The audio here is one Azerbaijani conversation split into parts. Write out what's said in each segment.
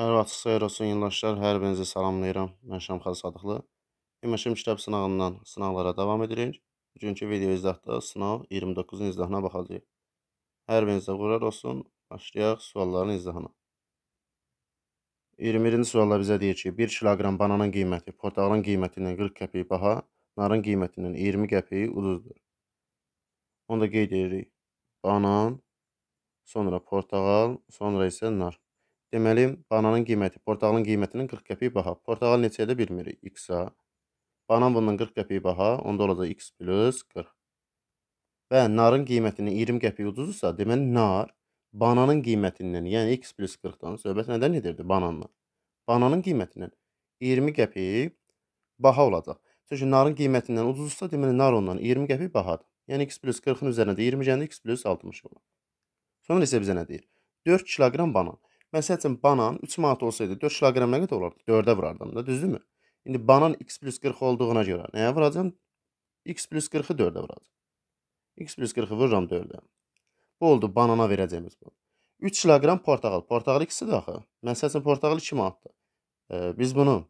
Hər vaxt xeyir olsun yoldaşlar, hər birinizi salamlayıram. Mən Şamxar Sadıqlı. İMŞM kitab sınağından sınaqlara davam edirik. Bugünkü video izdahda sınaq 29-cu izdahına baxacağıq. Hər birinizə qurar olsun, başlayaq sualların izdahına. 21-ci sualda bizə deyir ki, 1 kiloqram bananın qiyməti portağalın qiymətindən 40 qəpik baha, narın qiymətindən 20 qəpik ucuzdur. Onu da qeyd edirik. Banan, sonra portağal, sonra isə nar. Deməli, bananın qiyməti portağalın qiymətinin 40 qəpik baha. Portağal neçəyədir bilmirik. X-a. Banan bundan 40 qəpik baha. Onda olacaq X plus 40. Və narın qiymətinin 20 qəpik ucuzsa, deməli nar bananın qiymətindən, yəni X plus 40-dan söhbət nədən edirdi? Bananla. Bananın qiymətindən 20 qəpik baha olacaq. Çünki narın qiymətindən ucuzsa, deməli nar ondan 20 qəpik bahadır. Yəni x plus 40-ın üzərinə də 20 gəndə x plus 60 olur. Sonra isə bizə nə deyir? 4 kiloqram banan. Məsəl üçün banan 3 manat olsaydı 4 kiloqram nə qədər olardı? 4-ə vurardım da, düzdürmü? İndi banan x plus 40 olduğuna görə nəyə vuracam? x plus 40-ı 4-ə vuracam. x plus 40-ı vururam 4-ə. Bu oldu banana verəcəyimiz bu. 3 kiloqram portağal. Portağal ikisidir axı. Məsəl üçün portağal 2 manatdır. E, biz bunu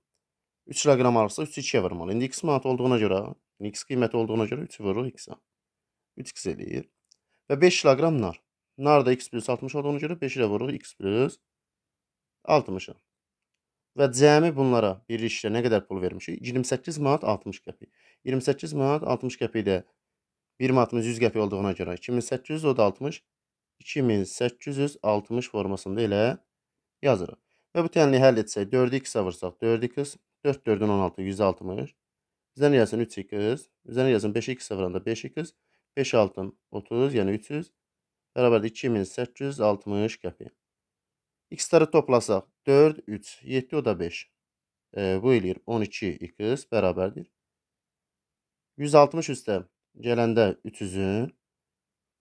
3 kiloqram alırsa 3-ü 2-yə vurmalı. İndi x manat olduğuna görə, yəni x qiyməti olduğuna görə 3-ü vururuq x-ə. 3x eləyir. Və 5 kiloqram nar. Nar da x plus 60 olduğuna görə 5-i də vururuq x plus 60-a. Və cəmi bunlara birlikdə nə qədər pul vermişik? 28 manat 60 qəpik. 28 manat 60 qəpik də 1 manatımız 100 qəpik olduğuna görə 2800 o da 60 2860 formasında elə yazırıq. Və bu tənliyi həll etsək 4-ü 2-sə vursaq 4-ü 2 4 4-dən 16 160 Üzərinə yazsın 3 2-qiz. Üzərinə yazsın 5 2 sıfıranda 5 2-qiz. 5 altın 30, yəni 300. Bərabərdir 2860 qəpik. X-ləri toplasaq 4, 3, 7 o da 5. E, bu eləyir 12x bərabərdir. 160 üstə gələndə 300-ün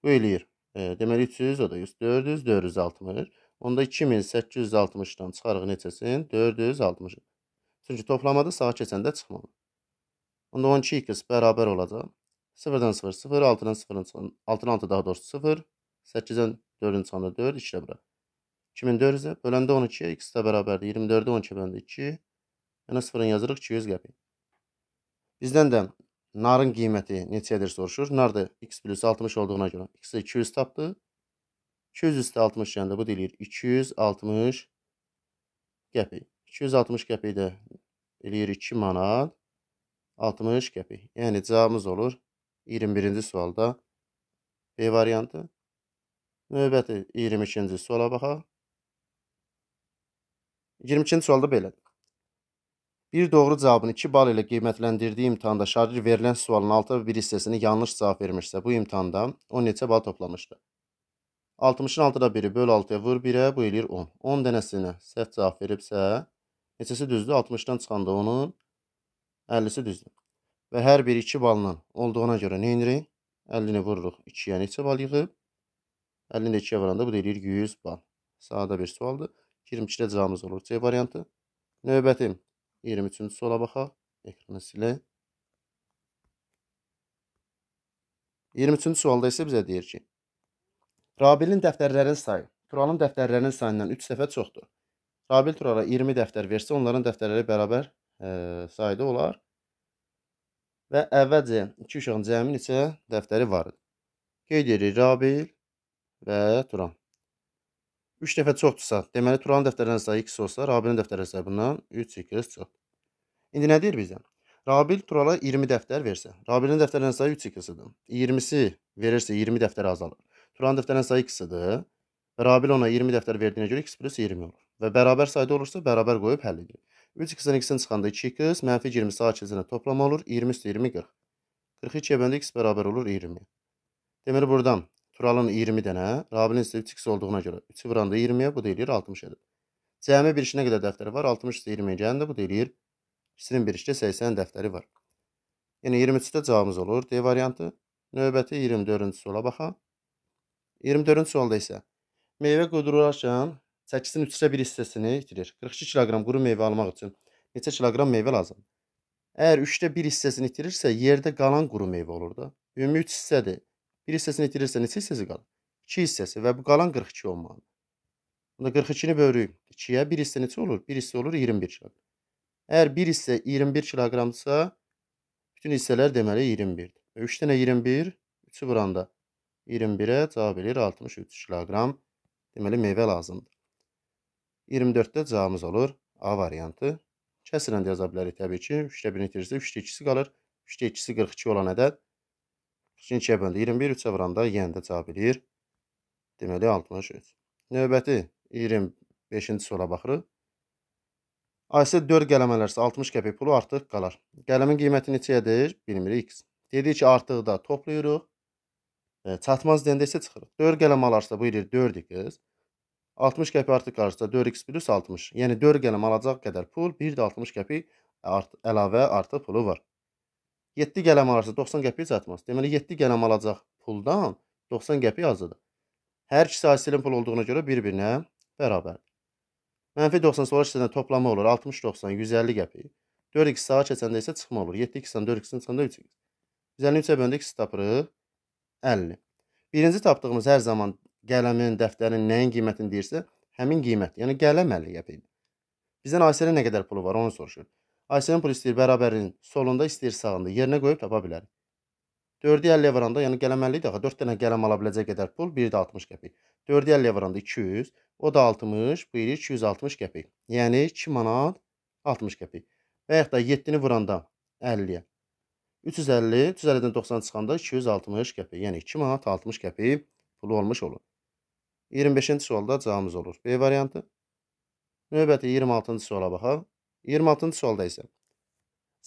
bu eləyir. E, deməli 300 o da 100, 400, 460. Onda 2860-dan çıxarıq neçəsin? 460. Çünki toplamada sağa keçəndə çıxmalı. Onda 12x bərabər olacaq. 0-dan 0, 0, 6-dan 0, 6-dan 6 daha doğrusu 0, 8-dən 4-ün çıxanda 4, 2-də bura. 2400-ə böləndə 12-yə ikisi də bərabərdir. 24-də 12 böləndə 2. Yəni 0-ın yazırıq 200 qəpik. Bizdən də narın qiyməti neçədir soruşur. Nar da x plus 60 olduğuna görə x-i 200 tapdı. 200 üstə 60 yəni bu deyilir 260 qəpik. 260 qəpik də eləyir 2 manat 60 qəpik. Yəni cavabımız olur 21-ci sualda B variantı. Növbəti 22-ci suala baxaq. 22-ci sualda belədir. Bir doğru cavabını 2 bal ilə qiymətləndirdiyi imtahanda şagird verilən sualın 6 bir hissəsini yanlış cavab vermişsə, bu imtahanda o neçə bal toplamışdı? 60-ın 6-da 1-i böl 6-ya vur 1-ə, bu eləyir 10. 10 dənəsinə səhv cavab veribsə, neçəsi düzdür? 60-dan çıxanda onun 50-si düzdür. Və hər biri 2 balla olduğuna görə nə edirik? 50-ni vururuq 2-yə neçə bal yığıb? 50-ni də 2-yə vuranda bu da eləyir 100 bal. Sadə bir sualdır. 22-də camımız olur C variantı. Növbəti 23-cü sola baxaq. Ekranı silək. 23-cü sualda isə bizə deyir ki, Rabilin dəftərlərin sayı Turalın dəftərlərinin sayından 3 dəfə çoxdur. Rabil Turala 20 dəftər versə, onların dəftərləri bərabər ə, e, sayda olar. Və əvvəlcə iki uşağın cəmi neçə dəftəri var idi? Qeyd edirik Rabil və Tural. 3 dəfə çoxdursa, deməli Turanın dəftər əzələri 2 olsa, Rabinin dəftər əzələri bundan 3x çox. İndi nə deyir bizə? Rabil Turala 20 dəftər versə, Rabilin dəftər əzələri 3x-dir. 20-si verirsə 20 dəftər azalır. Turanın dəftər əzələri 2-dir. Rabil ona 20 dəftər verdiyinə görə x plus 20 olur. Və bərabər sayda olursa, bərabər qoyub həll edir. 3x-dən x-dən çıxanda 2x, mənfi 20 sağ keçəsinə toplama olur. 20 üstə 20, 40. 42-yə bəndə x bərabər olur 20. Deməli, buradan Turalın 20 dənə, Rabinin isə 3x olduğuna görə 3-ü vuranda 20-yə bu deyilir 60 edir. Cəmi bir işinə qədər dəftəri var. 60 isə 20-yə gələndə bu deyilir. İkisinin bir işdə 80 dəftəri var. Yəni 23-cü də cavabımız olur. D variantı. Növbəti 24-cü sola baxaq. 24-cü solda isə meyvə qudurarkən 8-in 3-də 1 hissəsini itirir. 42 kiloqram quru meyvə almaq üçün neçə kiloqram meyvə lazımdır? Əgər 3-də 1 hissəsini itirirsə, yerdə qalan quru meyvə olur da. Ümumi 3 hissədir. Bir hissəsini itirirsə neçə hissəsi qalır? 2 hissəsi və bu qalan 42 olmalıdır. Onda 42-ni bölürük 2-yə 1 hissə neçə olur? 1 hissə olur 21 kq. Əgər 1 hissə 21 kqdsa bütün hissələr deməli 21-dir. 3 dənə 21, 3-ü vuranda 21-ə cavab verir 63 kq. Deməli meyvə lazımdır. 24-də cavabımız olur A variantı. Kəsrən də yaza bilərik təbii ki. 3-də 1-ni itirirsə 3-də 2-si qalır. 3-də 2-si 42 olan ədəd İkinci ikiyə böldü. 21 3-ə vuranda yenə də cavab eləyir. Deməli 63. Növbəti 25-ci sola baxırıq. AS 4 qələm ələrsə 60 qəpik pulu artıq qalar. Qələmin qiyməti neçəyədir? Bilmirik x. Dedik ki, artığı da toplayırıq. E, çatmaz deyəndə isə çıxırıq. 4 qələm alarsa bu edir 4x. 60 qəpik artıq qalarsa 4x plus 60. Yəni 4 qələm alacaq qədər pul, bir də 60 qəpik art əlavə artıq pulu var. 7 qələm alırsa 90 qəpiyə çatmaz. Deməli 7 qələm alacaq puldan 90 qəpiyə azdır. Hər ikisi asilin pul olduğuna görə bir-birinə bərabərdir. Mənfi 90 sonra ikisindən toplama olur. 60-90, 150 qəpik. 4x sağa keçəndə isə çıxma olur. 7x-dən 4x-dən çıxanda 3x. 153-ə böndə x tapırıq. 50. Birinci tapdığımız hər zaman qələmin, dəftərin, nəyin qiymətini deyirsə, həmin qiymət. Yəni qələm 50 qəpikdir. Bizdən Asiyənin nə qədər pulu var, onu soruşur. Aysən bunu istəyir bərabərinin solunda, istəyir sağında. Yerinə qoyub tapa bilərik. 4-ü 50-yə vuranda, yəni gələməliydi axı 4 dənə gələm ala biləcək qədər pul, biri də 60 qəpik. 4-ü 50-yə vuranda 200, o da 60, bu iri 260 qəpik. Yəni 2 manat 60 qəpik. Və yaxud da 7-ni vuranda 50-yə. 350, 350-dən 90 çıxanda 260 qəpik. Yəni 2 manat 60 qəpik pulu olmuş olur. 25-ci sualda cavabımız olur. B variantı. Növbəti 26-cı suala baxaq. 26-cı sualda isə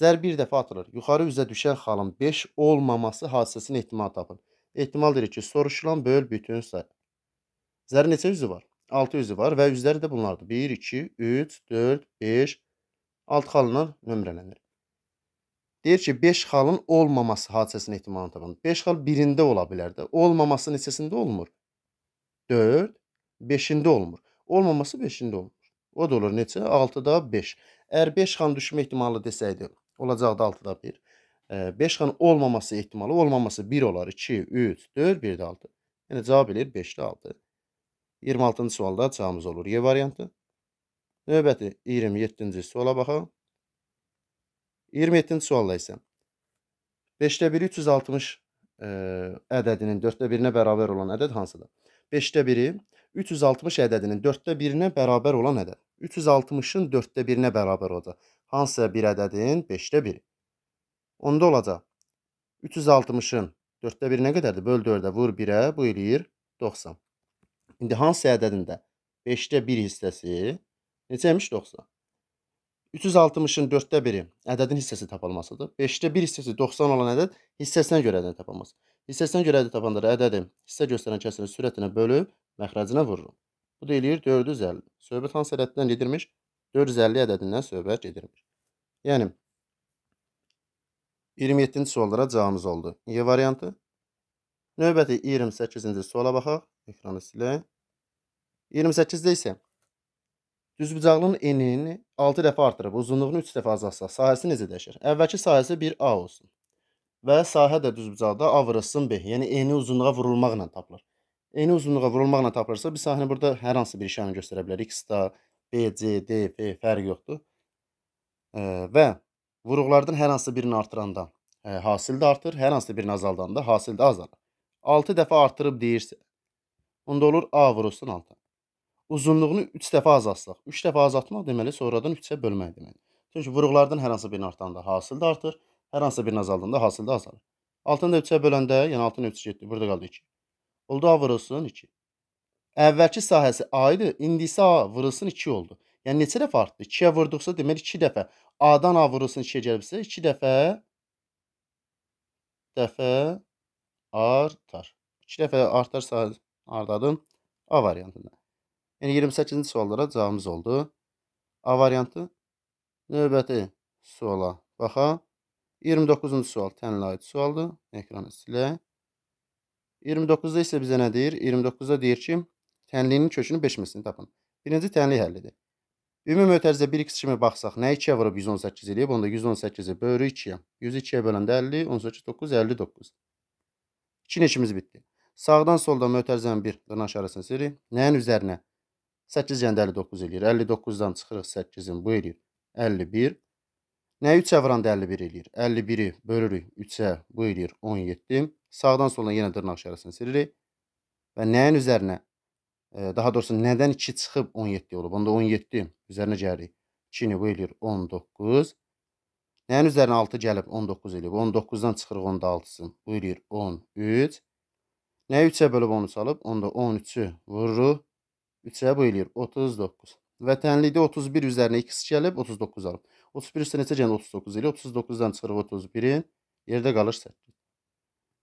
zərb bir dəfə atılır. Yuxarı üzə düşən xalın 5 olmaması hadisəsinin ehtimal tapın. Ehtimal deyirik ki, soruşulan böl bütün sayı. Zərbin neçə üzü var? 6 üzü var və üzləri də bunlardır. 1, 2, 3, 4, 5, 6 xalından nömrələnir. Deyir ki, 5 xalın olmaması hadisəsinin ehtimalını tapın. 5 xal birində ola bilər də. Olmaması neçəsində olmur? 4, 5-ində olmur. Olmaması 5-ində olmur. O da olur neçə? 6-da 5. Əgər 5 xan düşmə ehtimalı desəydi, olacaqdı 6-da 1. 5 xan olmaması ehtimalı, olmaması 1 olar, 2, 3, 4, 1 də 6. Yəni cavab eləyir 5-də 6. 26-cı sualda cavabımız olur Y variantı. Növbəti 27-ci suala baxaq. 27-ci sualda isə 5-də 1 360 ə, ədədinin 4-də 1-nə bərabər olan ədəd hansıdır? 5-də 1-i 360 ədədinin 4-də 1-nə bərabər olan ədəd. 360-ın 4-də 1-nə bərabər olacaq. Hansısa bir ədədin 5-də 1-i. Onda olacaq. 360-ın 4-də 1 nə qədərdir? Böl 4-də vur 1-ə, bu eləyir 90. İndi hansı ədədində 5-də 1 hissəsi necəymiş 90? 360-ın 4-də 1-i ədədin hissəsi tapılmasıdır. 5-də 1 hissəsi 90 olan ədəd hissəsinə görə ədəd tapılması. Hissəsinə görə ədəd tapanda ədədi hissə göstərən kəsirin sürətinə bölüb məxrəcinə vururum. Bu da eləyir 450. Söhbət hansı ədədindən gedirmiş? 450 ədədindən söhbət gedirmiş. Yəni 27-ci suallara cavabımız oldu. Y variantı. Növbəti 28-ci suala baxaq. Ekranı silək. 28-də isə düzbucaqlının enini 6 dəfə artırıb uzunluğunu 3 dəfə azalsa sahəsi necə dəyişir? Əvvəlki sahəsi 1A olsun və sahə də düzbucaqda A vurulsun B, yəni eni uzunluğa vurulmaqla tapılır. Eyni uzunluğa vurulmaqla tapılırsa biz sahəni burada hər hansı bir işarəni göstərə bilərik. X da, B, C, D, F fərqi yoxdur. E, və vuruqlardan hər hansı birini artıranda e, hasil də artır, hər hansı birini azaldanda hasil də azalır. 6 dəfə artırıb deyirsə, onda olur A vurulsun 6. Uzunluğunu 3 dəfə azaltsaq. 3 dəfə azaltmaq deməli sonradan 3-ə bölmək deməkdir. Çünki vuruqlardan hər hansı birini artıranda hasil də artır, hər hansı birini azaldanda hasil də azalır. 6-nı da 3-ə böləndə, yəni 6-nı 3 getdi, burada qaldı 2. Oldu A vurulsun 2. Əvvəlki sahəsi A idi, indi isə A vurulsun 2 oldu. Yəni neçə dəfə artdı? 2-yə vurduqsa demək 2 dəfə. A-dan A vurulsun 2-yə gəlibsə 2 dəfə dəfə artar. 2 dəfə artarsa ardadım A variantında. Yəni 28-ci suallara cavabımız oldu. A variantı. Növbəti suala baxaq. 29-cu sual tənlə aid sualdır. Ekranı silək. 29-da isə bizə nə deyir? 29-da deyir ki, tənliyinin kökünün 5 mislini tapın. Birinci tənlik həllidir. Ümumi mötərizə 1x kimi baxsaq, nə 2-yə vurub 118 eləyib, onda 118-i bölü 2-yə. 100-ü 2-yə böləndə 50, 18, 9, 59. 2 neçimiz bitdi. Sağdan soldan mötərizənin 1 dırnaş arasını silir. Nəyin üzərinə? 8 yəndə 59 eləyir. 59-dan çıxırıq 8-in, bu eləyir 51. Nə 3-ə vuranda 51 eləyir? 51-i bölürük 3-ə, bu eləyir 17. Sağdan soldan yenə dırnaq işarəsini silirik. Və nəyin üzərinə, e, daha doğrusu nədən 2 çıxıb 17 olub? Onda 17 üzərinə gəlirik. 2-ni bu eləyir 19. Nəyin üzərinə 6 gəlib 19 eləyib. 19-dan çıxırıq onda 6-sın. Bu eləyir 13. Nəyi 3-ə bölüb 13 alıb? Onda 13-ü vururuq. 3-ə bu eləyir 39. Vətənlikdə 31 üzərinə 2 gəlib 39 alıb. 31 üstə necə gəldi 39 eləyir? 39-dan çıxırıq 31-in. Yerdə qalır 8.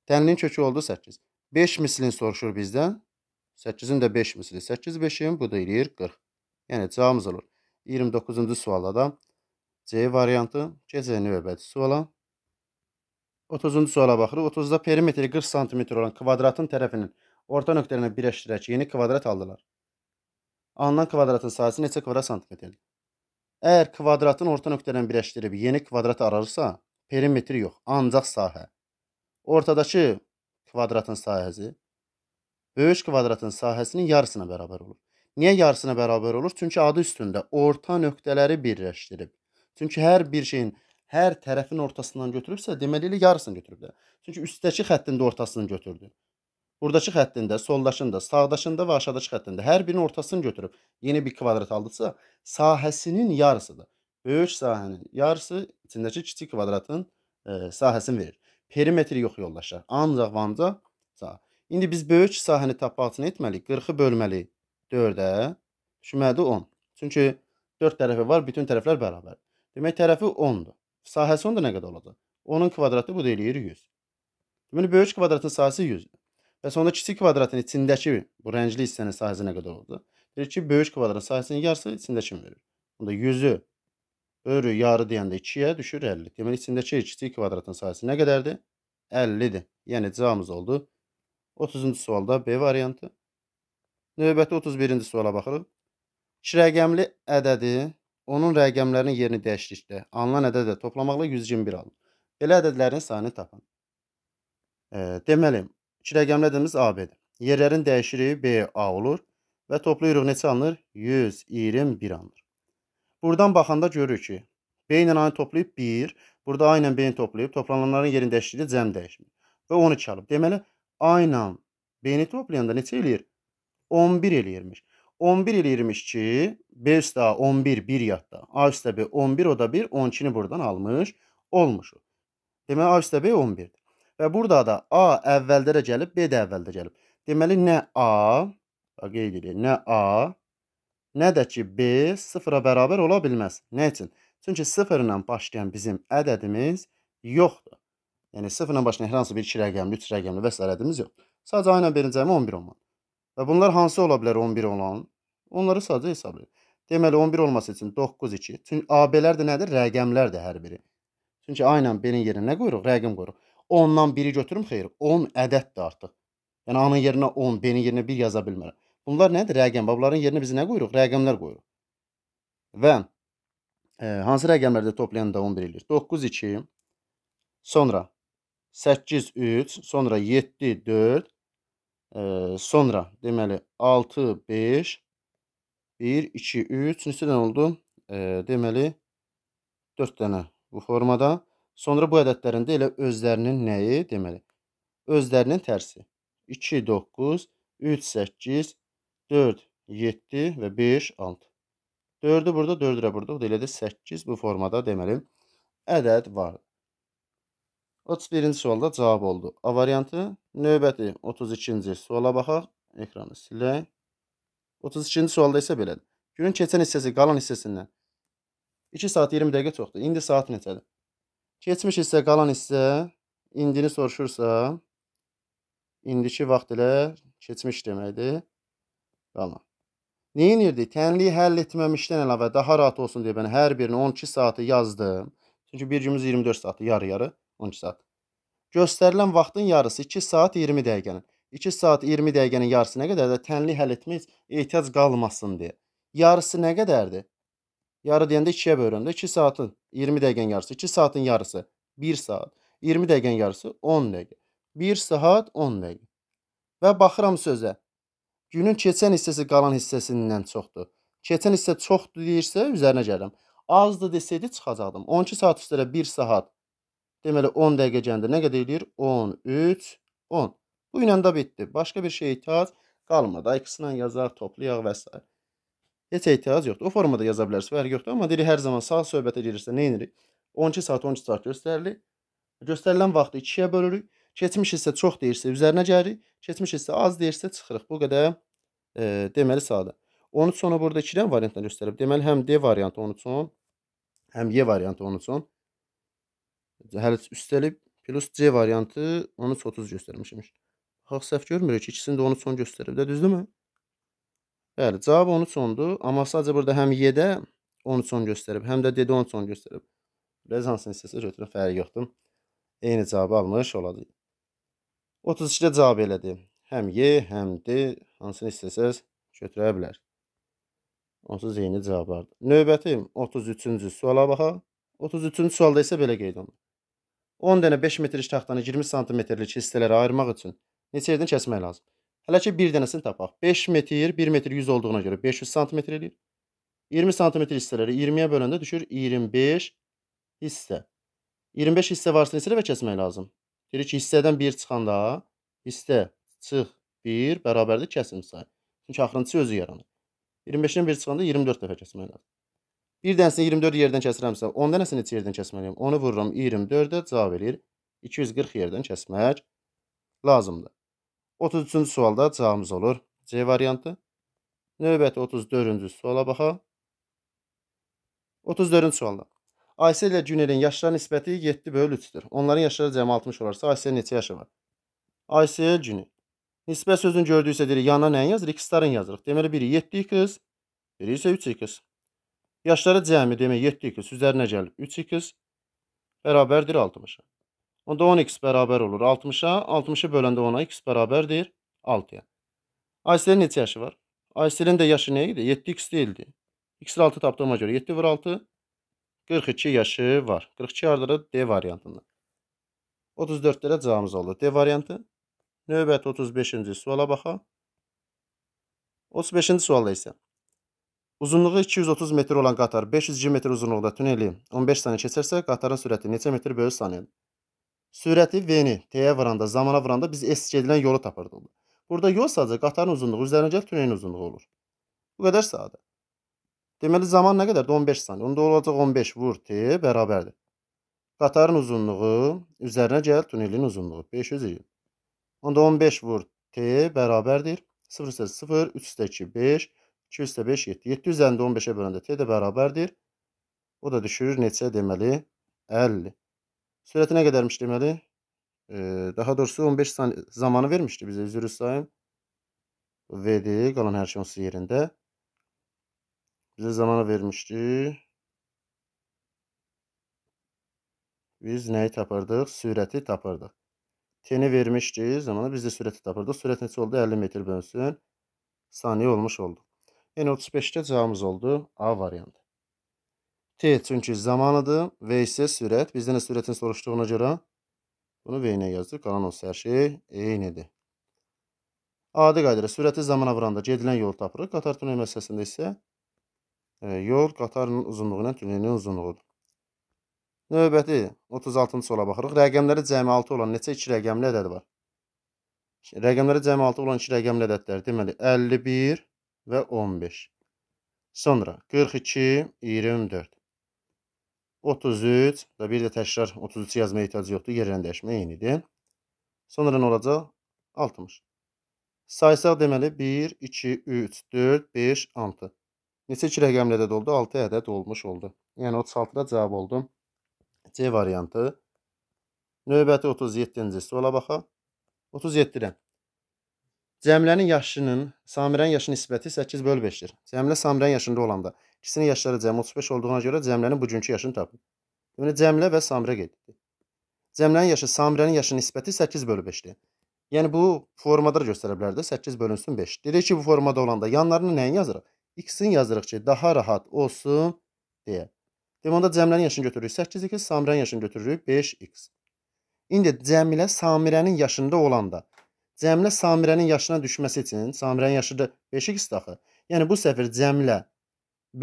Tənlinin kökü oldu 8. 5 mislin soruşur bizdən. 8-in də 5 misli. 8 5-in bu da eləyir 40. Yəni cavabımız olur. 29-cu sualda da C variantı, gecə növbəti suala. 30-cu suala baxırıq. 30-da perimetri 40 sm olan kvadratın tərəfinin orta nöqtələrinə birləşdirərək yeni kvadrat aldılar. Alınan kvadratın sayısı neçə kvadrat santimetrdir? Əgər kvadratın orta nöqtələrini birləşdirib yeni kvadrat ararsa, perimetr yox, ancaq sahə ortadakı kvadratın sahəsi böyük kvadratın sahəsinin yarısına bərabər olur. Niyə yarısına bərabər olur? Çünki adı üstündə orta nöqtələri birləşdirib. Çünki hər bir şeyin hər tərəfin ortasından götürübsə, deməli elə yarısını götürüblər. Çünki üstdəki xəttin də ortasını götürdü. Buradakı xəttin də, soldakının da, sağdakının da və aşağıdakı xəttin də hər birinin ortasını götürüb yeni bir kvadrat aldısa, sahəsinin yarısıdır. Böyük sahənin yarısı içindəki kiçik kvadratın e, sahəsini verir perimetri yox yoldaşlar. Ancaq və ancaq sağ. İndi biz böyük sahəni tapmaq üçün etməliyik. 40-ı bölməliyik 4-ə. Düşmədi 10. Çünki 4 tərəfi var, bütün tərəflər bərabər. Demək tərəfi 10-dur. Sahəsi 10-da nə qədər olacaq? 10-un kvadratı bu da eləyir 100. Deməli böyük kvadratın sahəsi 100-dür. Bəs onda kiçik kvadratın içindəki bu rəngli hissənin sahəsi nə qədər oldu? Deyir ki, böyük kvadratın sahəsinin yarısı içindəki verir. Onda 100-ü Örü yarı deyəndə 2-yə düşür 50. Deməli içindəki x2 kvadratın sayısı nə qədərdir? 50-dir. Yəni cavabımız oldu. 30-cu sualda B variantı. Növbəti 31-ci suala baxırıq. 2 rəqəmli ədədi onun rəqəmlərinin yerini dəyişdikdə alınan ədədə toplamaqla 121 alınır. Belə ədədlərin sayını tapın. E, deməli, 2 rəqəmli ədədimiz AB-dir. Yerlərin dəyişiri BA olur və toplayırıq neçə alınır? 121 alınır. Buradan baxanda görürük ki, B ilə A-nı toplayıb 1, burada A ilə B-ni toplayıb, toplananların yerini dəyişdikdə cəm dəyişmir və 12 alıb. Deməli, A ilə B-ni toplayanda neçə eləyir? 11 eləyirmiş. 11 eləyirmiş ki, B üstə A 11, 1 yadda. A üstə B 11, o da 1, 12-ni buradan almış, olmuşuq. Deməli, A üstə B 11-dir. Və burada da A əvvəldə də gəlib, B də əvvəldə gəlib. Deməli, nə A, qeyd edir, nə A, nə də ki B sıfıra bərabər ola bilməz. Nə üçün? Çünki sıfırla başlayan bizim ədədimiz yoxdur. Yəni sıfırla başlayan hər hansı bir 2 rəqəmli, 3 rəqəmli və s. ədədimiz yoxdur. Sadəcə aynen birinci cəmi 11 olmalı. Və bunlar hansı ola bilər 11 olan? Onları sadəcə hesab edin. Deməli 11 olması üçün 9, 2. Çünki AB-lər də nədir? Rəqəmlərdir hər biri. Çünki aynen birin yerinə nə qoyuruq? Rəqəm qoyuruq. 10-dan 1-i götürüm, xeyr. 10 ədəddir artıq. Yəni A-nın yerinə 10, B-nin yerinə 1 yaza bilmərəm. Bunlar nədir? Rəqəm. Və bunların yerinə biz nə qoyuruq? Rəqəmlər qoyuruq. Və e, hansı rəqəmlərdə toplayanda 11 eləyir? 9, 2, sonra 8, 3, sonra 7, 4, e, sonra deməli 6, 5, 1, 2, 3, neçə dənə oldu? E, deməli 4 dənə bu formada. Sonra bu ədədlərində elə özlərinin nəyi deməli? Özlərinin tərsi. 2, 9, 3, 8, 4, 7 və 5, 6. 4-ü burada, 4-ü burduq. Elə də 8 bu formada deməli ədəd vardır. 31-ci sualda cavab oldu. A variantı. Növbəti 32-ci suala baxaq. Ekranı silək. 32-ci sualda isə belədir. Günün keçən hissəsi qalan hissəsindən 2 saat 20 dəqiqə çoxdur. İndi saat neçədir? Keçmiş hissə qalan hissə indini soruşursa indiki vaxt ilə keçmiş deməkdir qalan. Neyinirdi? Tənliyi həll etməmişdən əlavə daha rahat olsun deyə mən hər birini 12 saatı yazdım. Çünki bir günümüz 24 saatı, yarı-yarı 12 saat. Göstərilən vaxtın yarısı 2 saat 20 dəqiqənin. 2 saat 20 dəqiqənin yarısına qədər də tənli həll etmək ehtiyac qalmasın deyə. Yarısı nə qədərdir? Yarı deyəndə 2-yə bölürəm də 2 saatin 20 dəqiqənin yarısı, 2 saatin yarısı 1 saat, 20 dəqiqənin yarısı 10 dəqiqə. 1 saat 10 dəqiqə. Və baxıram sözə. Günün keçən hissəsi qalan hissəsindən çoxdur. Keçən hissə çoxdur deyirsə, üzərinə gəlirəm. Azdır desəydi çıxacaqdım. 12 saat üstələ 1 saat. Deməli 10 dəqiqə gəndə nə qədər eləyir? 13 10. Bu ilə də bitdi. Başqa bir şey ehtiyac qalmadı. İkisindən yazar, toplayaq və s. Heç ehtiyac yoxdur. O formada yaza bilərsiniz, fərqi yoxdur. Amma deyirik hər zaman sağ söhbət edirsə nə edirik? 12 saat 12 saat göstərilir. Göstərilən vaxtı 2-yə bölürük. Keçmiş hissə çox deyirsə üzərinə gəlirik, keçmiş hissə az deyirsə çıxırıq. Bu qədər e, deməli sadə. 13 sonu burada 2 dənə variantla göstərib. Deməli həm D variantı 13 son, həm Y variantı 13 son. Hələ üstəlib plus C variantı 13 30 göstərmişmiş. Baxaq səhv görmürük, ikisini də 13 son göstərib də, düzdürmü? Bəli, cavab 13 sondur, amma sadəcə burada həm Y-də 13 son göstərib, həm də D-də 13 son göstərib. Rezans hissəsi rötünün fərqi yoxdur. Eyni cavabı almış olacağıq. 32-də cavab elədi. Həm Y, həm D, hansını istəsəz götürə bilər. Onsuz eyni cavablardır. Növbəti 33-cü suala baxaq. 33-cü sualda isə belə qeyd olunur. 10 dənə 5 metrlik taxtanı 20 santimetrlik hissələrə ayırmaq üçün neçə yerdən kəsmək lazım? Hələ ki, bir dənəsini tapaq. 5 metr, 1 metr 100 olduğuna görə 500 santimetr eləyir. 20 santimetr hissələri 20-yə böləndə düşür 25 hissə. 25 hissə varsa neçə dəfə kəsmək lazım? Deyirik ki, hissədən 1 çıxanda hissə çıx 1 bərabərdir kəsim sayı. Çünki axırıncısı özü yaranır. 25-dən 1 çıxanda 24 dəfə kəsmək lazımdır. Bir dənəsini 24 yerdən kəsirəmsə, 10 dənəsi neçə yerdən kəsməliyəm? Onu vururam 24-də cavab verir. 240 yerdən kəsmək lazımdır. 33-cü sualda cavabımız olur C variantı. Növbəti 34-cü suala baxaq. 34-cü sualda Ayşe ilə Günelin yaşları nisbəti 7 bölü 3-dür. Onların yaşları cəmi 60 olarsa Ayşəyə neçə yaşı var? Ayşəyə Günel. Nisbət sözünü gördüksə deyirik, yanına nəyin yazırıq? İki starın yazırıq. Deməli biri 7 2, biri isə 3 2. Yaşları cəmi demək 7 2 üzərinə gəlib 3 2 bərabərdir 60-a. Onda 10x bərabər olur 60-a. 60-ı böləndə 10-a x bərabərdir 6-ya. Ayselin neçə yaşı var? Ayselin də yaşı nə idi? 7x deyildi. X-i 6 tapdığıma görə 7 vur 6 42 yaşı var. 42 hardadır? D variantında. 34-də də cavabımız oldu. D variantı. Növbəti 35-ci suala baxaq. 35-ci sualda isə Uzunluğu 230 metr olan qatar 502 metr uzunluqda tüneli 15 saniyə keçərsə, qatarın sürəti neçə metr bölü saniyədir? Sürəti V-ni T-yə vuranda, zamana vuranda biz S gedilən yolu tapırdıq. Burada yol sadəcə qatarın uzunluğu üzərinə gəl tünelin uzunluğu olur. Bu qədər sadə. Deməli zaman nə qədərdir? 15 saniyə. Onda olacaq 15 vur t bərabərdir. Qatarın uzunluğu üzərinə gəl tunelin uzunluğu 520. Onda 15 vur t bərabərdir. 0 üstə 0, 3 üstə 2, 5, 2 üstə 5, 7. 7 üzərində 15-ə böləndə t də bərabərdir. O da düşür neçə deməli? 50. Sürəti nə qədərmiş deməli? E, daha doğrusu 15 saniyə zamanı vermişdi bizə üzr istəyim. VD qalan hər şey onsuz yerində bize zamana vermişdi. Biz nəyi tapırdıq? Sürəti tapırdıq. T-ni vermişdi zamana biz də sürəti tapırdıq. Sürət neçə oldu? 50 metr bölünsün. Saniyə olmuş oldu. Yəni 35-də cavabımız oldu A variantı. T çünki zamanıdır. V isə sürət. Bizdən də sürətin soruşduğuna görə bunu V-nə yazdıq. Qalan olsa hər şey eynidir. Adi qaydada sürəti zamana vuranda gedilən yol tapırıq. Qatar tunel məsələsində isə Yol qatarın uzunluğu ilə tunelin uzunluğudur. Növbəti 36-cı sola baxırıq. Rəqəmləri cəmi 6 olan neçə 2 rəqəmli ədəd var? Rəqəmləri cəmi 6 olan 2 rəqəmli ədədlər. Deməli 51 və 15. Sonra 42, 24. 33 və bir də təkrar 33 yazmaya ehtiyac yoxdur. Yerlərini dəyişmə eynidir. Sonra nə olacaq? 60. Saysaq deməli 1, 2, 3, 4, 5, 6. Neçə rəqəmli ədəd oldu? 6 ədəd olmuş oldu. Yəni 36-da cavab oldu. C variantı. Növbəti 37-ci sola baxaq. 37-dən. Cəmlənin yaşının Samirənin yaşı nisbəti 8 böl 5-dir. Cəmlə Samirənin yaşında olanda ikisinin yaşları cəmi 35 olduğuna görə Cəmlənin bugünkü yaşını tapın. Deməli yəni Cəmlə və Samirə qeyd etdik. Cəmlənin yaşı Samirənin yaşı nisbəti 8 böl 5-dir. Yəni bu formada göstərə bilər də 8 bölünsün 5. Dedik ki, bu formada olanda yanlarını nəyin yazırıq? X-in yazırıq ki, daha rahat olsun deyə. Deməli, onda cəmlənin yaşını götürürük 8x, Samirənin yaşını götürürük 5x. İndi Cəmilə Samirənin yaşında olanda, Cəmilə Samirənin yaşına düşməsi üçün, Samirənin yaşı da 5x daxı. Yəni, bu səfir Cəmilə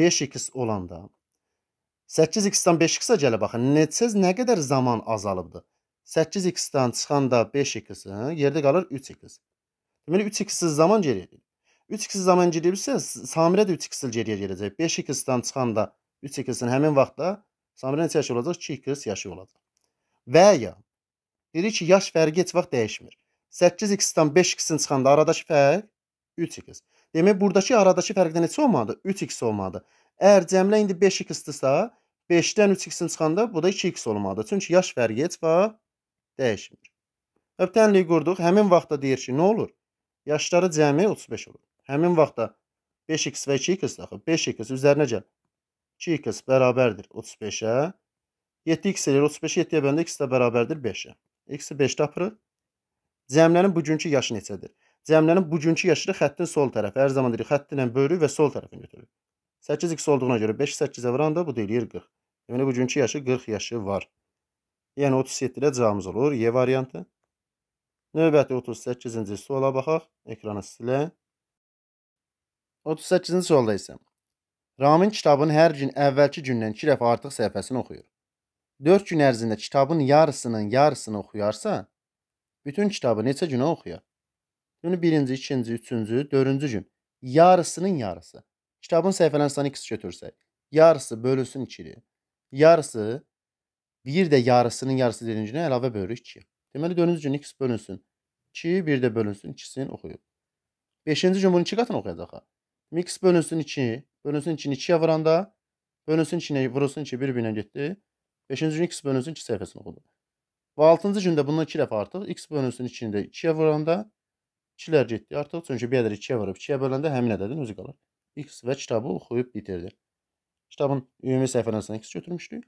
5x olanda, 8x-dən 5x-a gəlib baxın, neçəz nə qədər zaman azalıbdır? 8x-dən çıxanda 5x-ın yerdə qalır 3x. Deməli, 3x-siz zaman geriyə gedir. 3x zaman gedibsə, Samirə də 3x geriyə gedəcək. 5x-dən çıxanda 3x-in həmin vaxtda Samirə neçə yaşı olacaq? 2x yaşı olacaq. Və ya dedik ki, yaş fərqi heç vaxt dəyişmir. 8x-dən 5x-in çıxanda aradakı fərq 3x. Demək buradakı aradakı fərq də neçə olmadı? 3x olmadı. Əgər cəmlə indi 5x-dirsə, 5-dən 3x-in çıxanda bu da 2x olmalı. Çünki yaş fərqi heç vaxt dəyişmir. Öbtənliyi qurduq. Həmin vaxtda deyir ki, nə olur? Yaşları cəmi 35 olur. Həmin vaxtda 5x və 2x axı 5x üzərinə gəl. 2x bərabərdir 35-ə. 7x eləyir 35-i 7-yə bəndə x də bərabərdir 5-ə. x-i 5 tapırıq. Cəmlənin bugünkü yaşı neçədir? Cəmlənin bugünkü yaşı xəttin sol tərəfi. Hər zaman deyirik xətti ilə bölürük və sol tərəfini götürürük. 8x olduğuna görə 5 8-ə vuranda bu deyilir 40. Deməli yəni bugünkü yaşı 40 yaşı var. Yəni 37-də cavabımız olur. Y variantı. Növbəti 38-ci suala baxaq. Ekranı silə. 38-ci solda isə Ramin kitabın hər gün əvvəlki gündən 2 dəfə artıq səhifəsini oxuyur. 4 gün ərzində kitabın yarısının yarısını oxuyarsa, bütün kitabı neçə günə oxuyar? Yəni birinci, ikinci, üçüncü, dördüncü gün yarısının yarısı. Kitabın səhifələrini sən x götürsək, yarısı bölünsün 2-yə. Yarısı bir də yarısının yarısı dediyinci günə əlavə bölürük 2. Deməli dördüncü gün x bölünsün 2, bir də bölünsün 2-sini oxuyub. 5-ci gün bunun 2 qatını oxuyacaq ha. X bölünsün 2. Bölünsün 2-ni 2-yə vuranda bölünsün 2-ni vurulsun 2 bir-birinə getdi. 5-ci gün X bölünsün 2 səhifəsini oxudu. Və 6-cı gündə bundan 2 dəfə artıq X bölünsün 2-ni də 2-yə vuranda 2-lər getdi artıq. Çünki bir ədəd 2-yə vurub 2-yə böləndə həmin ədədin özü qalır. X və kitabı oxuyub bitirdi. Kitabın ümumi səhifələrindən X götürmüşdük.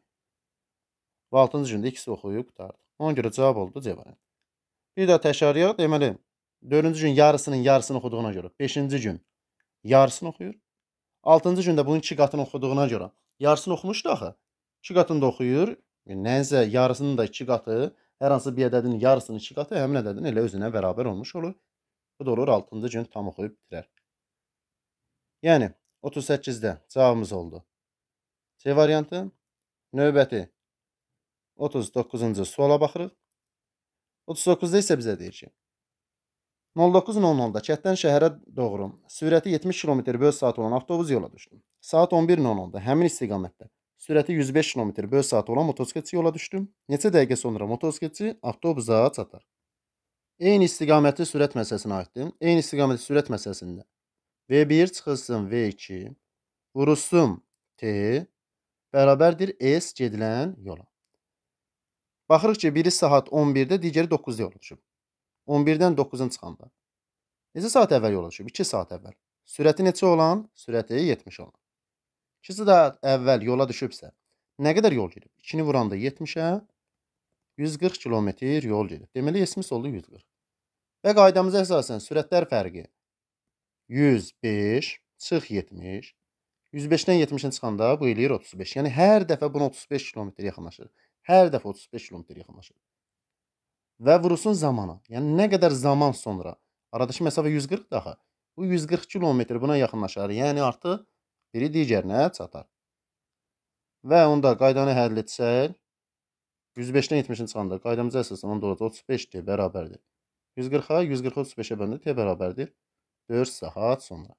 Və 6-cı gündə X oxuyub qutardı. Ona görə cavab oldu C variantı. Bir də təşariyyat, deməli 4-cü gün yarısının yarısını oxuduğuna görə 5-ci gün yarısını oxuyur. 6-cı gündə bunun 2 qatını oxuduğuna görə yarısını oxumuşdu axı. 2 qatını da oxuyur. Nəyinsə yarısının da 2 qatı, hər hansı bir ədədin yarısının 2 qatı həmin ədədin elə özünə bərabər olmuş olur. Bu da olur 6-cı gün tam oxuyub bitirər. Yəni 38-də cavabımız oldu. C variantı. Növbəti 39-cu suala baxırıq. 39-da isə bizə deyir ki: 09.00-da kənddən şəhərə doğru sürəti 70 km/saat olan avtobus yola düşdü. Saat 11.00-da həmin istiqamətdə sürəti 105 km/saat olan motosikletçi yola düşdü. Neçə dəqiqə sonra motosikletçi avtobusa çatar. Eyni istiqaməti sürət məsələsinə aiddir. Eyni istiqaməti sürət məsələsində V1 çıxılsın V2 vurulsun T bərabərdir S gedilən yola. Baxırıq ki, biri saat 11-də, digəri 9-da yola düşüb. 11-dən 9-un çıxanda. Neçə saat əvvəl yola düşüb? 2 saat əvvəl. Sürəti neçə olan? Sürəti 70 olan. İkisi də əvvəl yola düşübsə, nə qədər yol gedib? 2-ni vuranda 70-ə 140 km yol gedib. Deməli, esmis oldu 140. Və qaydamıza əsasən sürətlər fərqi 105, çıx 70, 105-dən 70-ə çıxanda bu eləyir 35. Yəni, hər dəfə buna 35 km yaxınlaşır. Hər dəfə 35 km yaxınlaşır və vurulsun zamana. Yəni nə qədər zaman sonra? Aradakı məsafə 140-dır axı. Bu 140 kilometr buna yaxınlaşar. Yəni artıq biri digərinə çatar. Və onda qaydanı həll etsək 105-dən 70-ə çıxanda qaydamıza əsasən onda olacaq 35-dir bərabərdir. 140-a 140 35-ə böləndə t bərabərdir 4 saat sonra.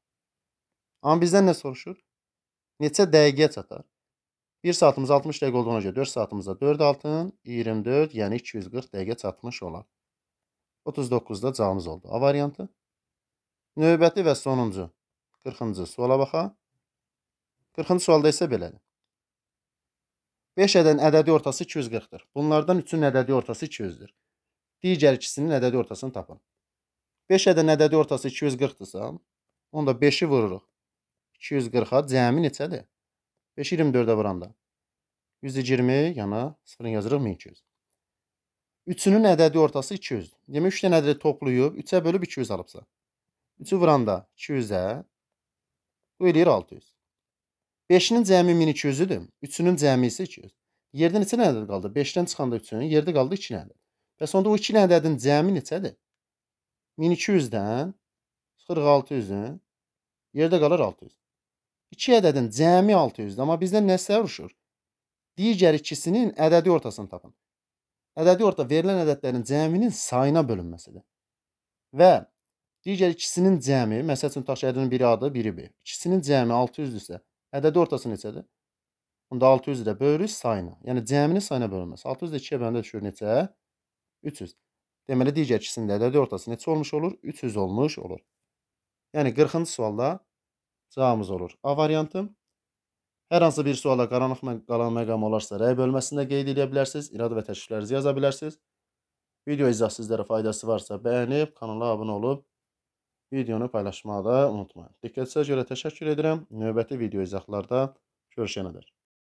Amma bizdən nə soruşur? Neçə dəqiqəyə çatar? 1 saatımız 60 dəqiqə olduğuna görə 4 saatımızda 4 altın, 24, yəni 240 dəqiqə çatmış olar. 39-da cavabımız oldu. A variantı. Növbəti və sonuncu, 40-cı suala baxaq. 40-cı sualda isə belədir. 5 ədədin ədədi ortası 240-dır. Bunlardan 3-ün ədədi ortası 200-dür. Digər ikisinin ədədi ortasını tapın. 5 ədədin ədədi ortası 240-dırsa, onda 5-i vururuq. 240-a cəmi neçədir? 5 24-ə vuranda. 120 yana 0 yazırıq 1200. 3-ünün ədədi ortası 200-dür. Demək 3 dənə ədədi toplayıb 3-ə bölüb 200 alıbsa. 3-ü vuranda 200-ə bu eləyir 600. 5-nin cəmi 1200-üdür. 3-ünün cəmi isə 200. Yerdə neçə ədəd qaldı? 5-dən çıxanda 3-ün, yerdə qaldı 2 ədəd. Bəs onda o 2 ədədin cəmi neçədir? 1200-dən 4600-ün yerdə qalır 600. 2 ədədin cəmi 600-dür, amma bizdə nə səruşur? Digər ikisinin ədədi ortasını tapın. Ədədi orta verilən ədədlərin cəminin sayına bölünməsidir. Və digər ikisinin cəmi, məsəl üçün tutaq ki, ədədin biri A-dır, biri B. İkisinin cəmi 600-dürsə, ədədi ortası neçədir? Onda 600-ü də bölürük sayına. Yəni cəminin sayına bölünməsi. 600 də 2-yə böləndə düşür neçə? 300. Deməli digər ikisinin də ədədi ortası neçə olmuş olur? 300 olmuş olur. Yəni 40-cı sualda cavabımız olur. A variantı. Hər hansı bir suala qaranlıq qalan məqam olarsa, rəy bölməsində qeyd edə bilərsiniz. İrad və təşriflərinizi yaza bilərsiniz. Video izah sizlərə faydası varsa, bəyənib, kanala abunə olub, videonu paylaşmağı da unutmayın. Diqqətinizə görə təşəkkür edirəm. Növbəti video izahlarda görüşənədək.